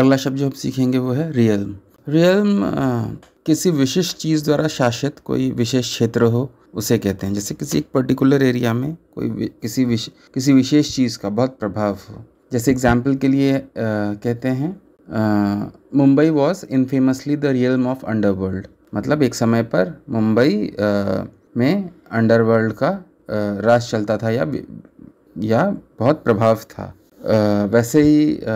अगला शब्द जो हम सीखेंगे वो है रियल्म रियल्म किसी विशिष्ट चीज़ द्वारा शासित कोई विशेष क्षेत्र हो उसे कहते हैं जैसे किसी एक पर्टिकुलर एरिया में कोई किसी विश, किसी विशेष चीज़ का बहुत प्रभाव हो जैसे एग्जाम्पल के लिए आ, कहते हैं Mumbai was infamously the realm of underworld मतलब एक समय पर मुंबई में अंडरवर्ल्ड का राज चलता था या या बहुत प्रभाव था आ, वैसे ही आ,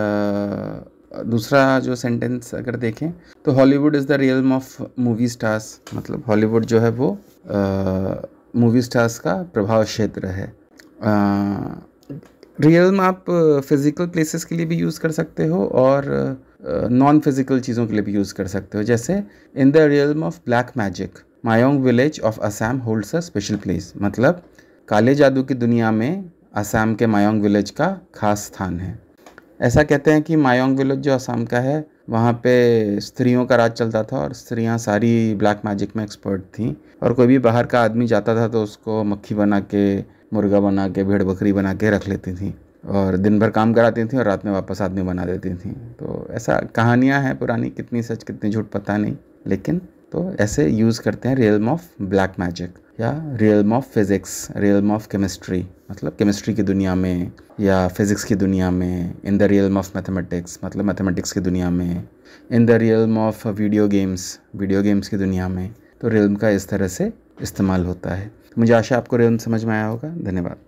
दूसरा जो सेंटेंस अगर देखें तो Hollywood is the realm of movie stars मतलब हॉलीवुड जो है वो मूवी स्टार्स का प्रभाव क्षेत्र है रियलम आप फिज़िकल प्लेसेस के लिए भी यूज़ कर सकते हो और नॉन फिज़िकल चीज़ों के लिए भी यूज़ कर सकते हो जैसे in the realm of black magic Mayong village of Assam holds a special place मतलब काले जादू की दुनिया में असम के मायोंग विलेज का खास स्थान है ऐसा कहते हैं कि मायोंग विलेज जो असम का है वहाँ पे स्त्रियों का राज चलता था और स्त्रियाँ सारी ब्लैक मैजिक में एक्सपर्ट थी और कोई भी बाहर का आदमी जाता था तो उसको मक्खी बना के मुर्गा बना के भेड़ बकरी बना के रख लेती थी और दिन भर काम कराती थी और रात में वापस आदमी बना देती थी तो ऐसा कहानियाँ हैं पुरानी कितनी सच कितनी झूठ पता नहीं लेकिन तो ऐसे यूज़ करते हैं रियलम ऑफ ब्लैक मैजिक या realm of physics realm of chemistry मतलब केमिस्ट्री की दुनिया में या फिज़िक्स की दुनिया में in the realm of mathematics मतलब मैथमेटिक्स की दुनिया में in the realm of video games video games की दुनिया में तो रियलम का इस तरह से इस्तेमाल होता है तो मुझे आशा आपको रियलम समझ में आया होगा धन्यवाद